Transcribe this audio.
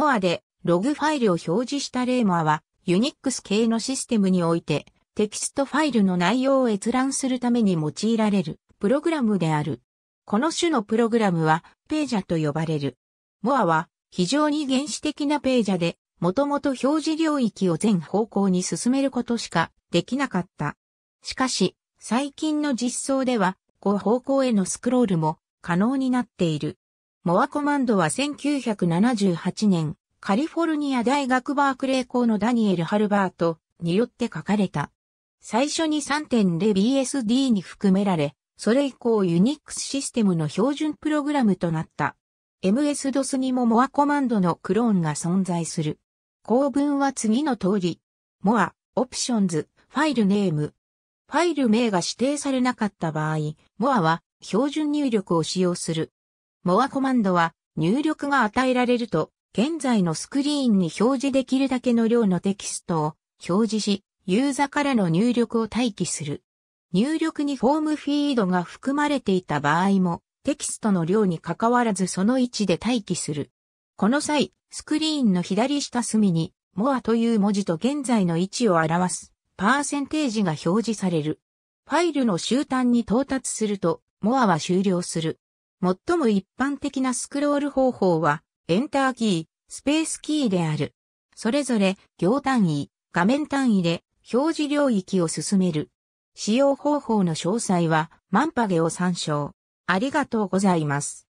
モアでログファイルを表示したレーマは、ユニックス系のシステムにおいて、テキストファイルの内容を閲覧するために用いられるプログラムである。この種のプログラムは、ページャと呼ばれる。モアは、非常に原始的なページャで、もともと表示領域を全方向に進めることしかできなかった。しかし、最近の実装では、5方向へのスクロールも可能になっている。モアコマンドは1978年、カリフォルニア大学バークレー校のダニエル・ハルバートによって書かれた。最初に 3.0BSD に含められ、それ以降ユニックスシステムの標準プログラムとなった。MS-DOS にもモアコマンドのクローンが存在する。構文は次の通り。モア、オプションズ、ファイルネーム。ファイル名が指定されなかった場合、モアは標準入力を使用する。モアコマンドは入力が与えられると、現在のスクリーンに表示できるだけの量のテキストを表示し、ユーザからの入力を待機する。入力にフォームフィードが含まれていた場合も、テキストの量に関わらずその位置で待機する。この際、スクリーンの左下隅に、モアという文字と現在の位置を表す、パーセンテージが表示される。ファイルの終端に到達すると、モアは終了する。最も一般的なスクロール方法は、エンターキー、スペースキーである。それぞれ、行単位、画面単位で、表示領域を進める。使用方法の詳細は、マンパゲを参照。ありがとうございます。